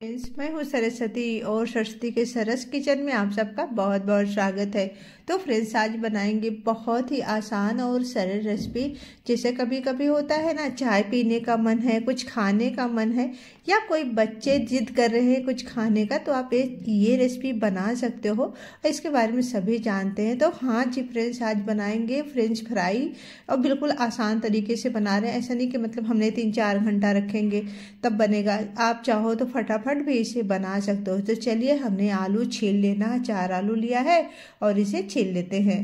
friends मैं हूँ सरस्वती और सरस्वती के सरस किचन में आप सबका बहुत बहुत स्वागत है तो फ्रेंड्स आज बनाएंगे बहुत ही आसान और सरल रेसिपी जैसे कभी कभी होता है ना चाय पीने का मन है कुछ खाने का मन है या कोई बच्चे जिद कर रहे हैं कुछ खाने का तो आप ये रेसिपी बना सकते हो और इसके बारे में सभी जानते हैं तो हाँ जी फ्रेंड्स आज बनाएंगे फ्रेंच फ्राई और बिल्कुल आसान तरीके से बना रहे हैं ऐसा नहीं कि मतलब हमने तीन चार घंटा रखेंगे तब बनेगा आप चाहो तो फटाफट फटाफट भी इसे बना सकते हो तो चलिए हमने आलू छील लेना चार आलू लिया है और इसे छील लेते हैं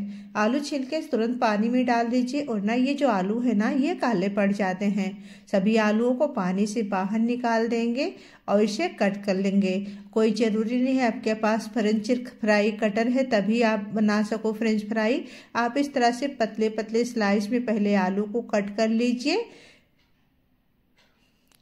आलू छील के तुरंत पानी में डाल दीजिए और ना ये जो आलू है ना ये काले पड़ जाते हैं सभी आलूओं को पानी से बाहर निकाल देंगे और इसे कट कर लेंगे कोई ज़रूरी नहीं है आपके पास फ्रेंच फ्राई कटर है तभी आप बना सको फ्रेंच फ्राई आप इस तरह से पतले पतले स्लाइस में पहले आलू को कट कर लीजिए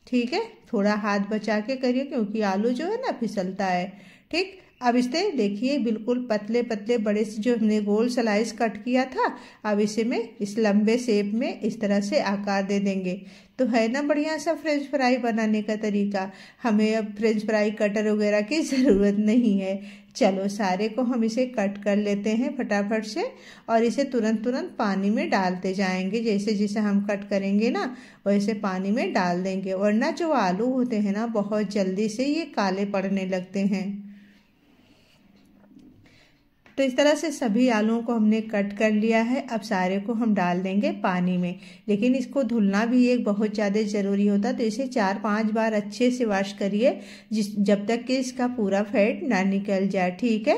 ठीक है थोड़ा हाथ बचा के करिए क्योंकि आलू जो है ना फिसलता है ठीक अब इसे देखिए बिल्कुल पतले पतले बड़े से जो हमने गोल स्लाइस कट किया था अब इसे में इस लंबे शेप में इस तरह से आकार दे देंगे तो है ना बढ़िया सा फ्रेंच फ्राई बनाने का तरीका हमें अब फ्रेंच फ्राई कटर वगैरह की ज़रूरत नहीं है चलो सारे को हम इसे कट कर लेते हैं फटाफट से और इसे तुरंत तुरंत पानी में डालते जाएंगे जैसे जैसे हम कट करेंगे ना वैसे पानी में डाल देंगे वरना जो आलू होते हैं ना बहुत जल्दी से ये काले पड़ने लगते हैं तो इस तरह से सभी आलूओं को हमने कट कर लिया है अब सारे को हम डाल देंगे पानी में लेकिन इसको धुलना भी एक बहुत ज़्यादा ज़रूरी होता है तो इसे चार पाँच बार अच्छे से वॉश करिए जिस जब तक कि इसका पूरा फैट ना निकल जाए ठीक है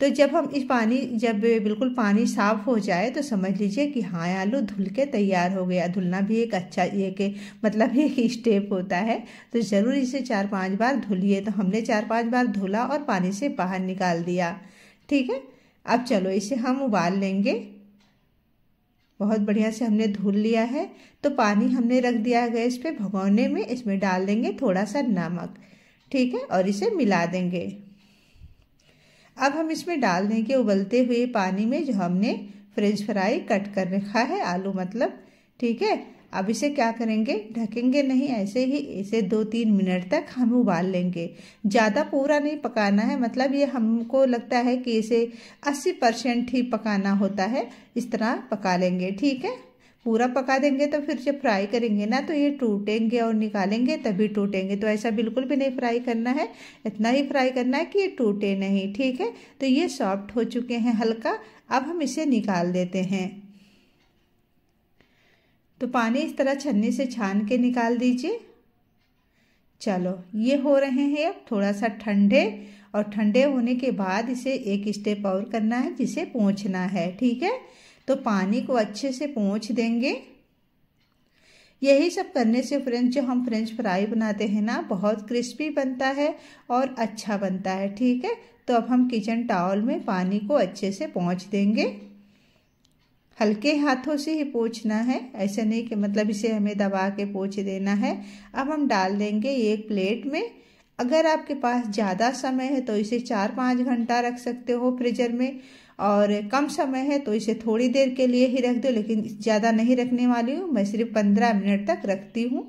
तो जब हम इस पानी जब बिल्कुल पानी साफ हो जाए तो समझ लीजिए कि हाँ आलू धुल के तैयार हो गया धुलना भी एक अच्छा एक मतलब एक स्टेप होता है तो ज़रूर इसे चार पांच बार धुलिए तो हमने चार पांच बार धुला और पानी से बाहर निकाल दिया ठीक है अब चलो इसे हम उबाल लेंगे बहुत बढ़िया से हमने धुल लिया है तो पानी हमने रख दिया है गैस पे भगोने में इसमें डाल देंगे थोड़ा सा नमक ठीक है और इसे मिला देंगे अब हम इसमें डाल देंगे उबलते हुए पानी में जो हमने फ्रेंच फ्राई कट कर रखा है आलू मतलब ठीक है अब इसे क्या करेंगे ढकेंगे नहीं ऐसे ही इसे दो तीन मिनट तक हम उबाल लेंगे ज़्यादा पूरा नहीं पकाना है मतलब ये हमको लगता है कि इसे 80 परसेंट ही पकाना होता है इस तरह पका लेंगे ठीक है पूरा पका देंगे तो फिर जब फ्राई करेंगे ना तो ये टूटेंगे और निकालेंगे तभी टूटेंगे तो ऐसा बिल्कुल भी नहीं फ्राई करना है इतना ही फ्राई करना है कि ये टूटे नहीं ठीक है तो ये सॉफ्ट हो चुके हैं हल्का अब हम इसे निकाल देते हैं तो पानी इस तरह छन्नी से छान के निकाल दीजिए चलो ये हो रहे हैं अब थोड़ा सा ठंडे और ठंडे होने के बाद इसे एक स्टेप और करना है जिसे पोंछना है ठीक है तो पानी को अच्छे से पोंछ देंगे यही सब करने से फ्रेंच जो हम फ्रेंच फ्राई बनाते हैं ना बहुत क्रिस्पी बनता है और अच्छा बनता है ठीक है तो अब हम किचन टावल में पानी को अच्छे से पोंछ देंगे हल्के हाथों से ही पोछना है ऐसा नहीं कि मतलब इसे हमें दबा के पोछ देना है अब हम डाल देंगे एक प्लेट में अगर आपके पास ज़्यादा समय है तो इसे चार पाँच घंटा रख सकते हो फ्रीजर में और कम समय है तो इसे थोड़ी देर के लिए ही रख दो लेकिन ज़्यादा नहीं रखने वाली हूँ मैं सिर्फ पंद्रह मिनट तक रखती हूँ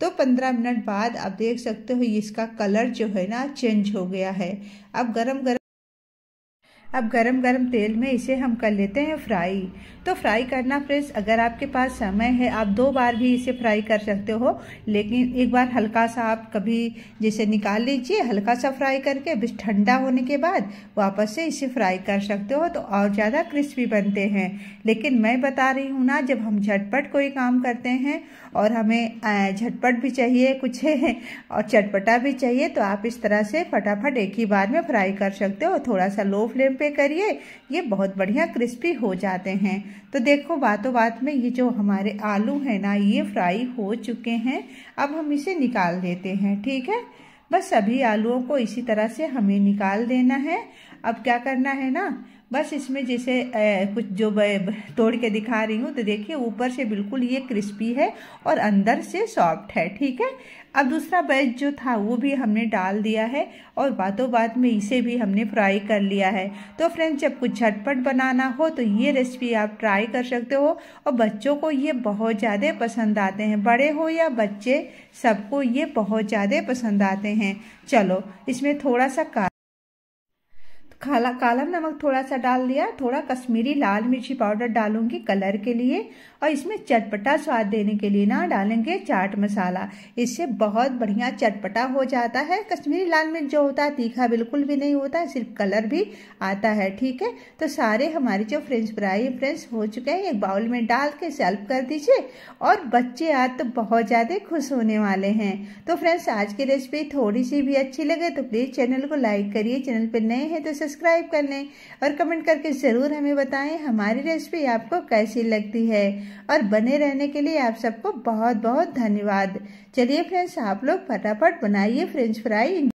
तो पंद्रह मिनट बाद आप देख सकते हो इसका कलर जो है ना चेंज हो गया है अब गरम गरम अब गरम गरम तेल में इसे हम कर लेते हैं फ्राई तो फ्राई करना फ्रेंड्स अगर आपके पास समय है आप दो बार भी इसे फ्राई कर सकते हो लेकिन एक बार हल्का सा आप कभी जैसे निकाल लीजिए हल्का सा फ्राई करके बस ठंडा होने के बाद वापस से इसे फ्राई कर सकते हो तो और ज़्यादा क्रिस्पी बनते हैं लेकिन मैं बता रही हूँ ना जब हम झटपट कोई काम करते हैं और हमें झटपट भी चाहिए कुछ और चटपटा भी चाहिए तो आप इस तरह से फटाफट एक ही बार में फ्राई कर सकते हो थोड़ा सा लो फ्लेम पर पे करिए ये बहुत बढ़िया क्रिस्पी हो जाते हैं तो देखो बातों बात में ये जो हमारे आलू हैं ना ये फ्राई हो चुके हैं अब हम इसे निकाल देते हैं ठीक है बस सभी आलुओं को इसी तरह से हमें निकाल देना है अब क्या करना है ना बस इसमें जैसे कुछ जो तोड़ के दिखा रही हूँ तो देखिए ऊपर से बिल्कुल ये क्रिस्पी है और अंदर से सॉफ्ट है ठीक है अब दूसरा बैच जो था वो भी हमने डाल दिया है और बातों बात में इसे भी हमने फ्राई कर लिया है तो फ्रेंड्स जब कुछ झटपट बनाना हो तो ये रेसिपी आप ट्राई कर सकते हो और बच्चों को ये बहुत ज़्यादा पसंद आते हैं बड़े हो या बच्चे सबको ये बहुत ज़्यादा पसंद आते हैं चलो इसमें थोड़ा सा काला काला नमक थोड़ा सा डाल दिया थोड़ा कश्मीरी लाल मिर्ची पाउडर डालूंगी कलर के लिए और इसमें चटपटा स्वाद देने के लिए ना डालेंगे चाट मसाला इससे बहुत बढ़िया चटपटा हो जाता है कश्मीरी लाल मिर्च जो होता है तीखा बिल्कुल भी नहीं होता है सिर्फ कलर भी आता है ठीक है तो सारे हमारे जो फ्रेंच फ्राई फ्रेंच हो चुके हैं एक बाउल में डाल के सेल्व कर दीजिए और बच्चे आज तो बहुत ज़्यादा खुश होने वाले हैं तो फ्रेंड्स आज की रेसिपी थोड़ी सी भी अच्छी लगे तो प्लीज़ चैनल को लाइक करिए चैनल पर नए हैं तो सब्सक्राइब कर लें और कमेंट करके ज़रूर हमें बताएं हमारी रेसिपी आपको कैसी लगती है और बने रहने के लिए आप सबको बहुत बहुत धन्यवाद चलिए फ्रेंड्स आप लोग फटाफट बनाइए फ्रेंच फ्राई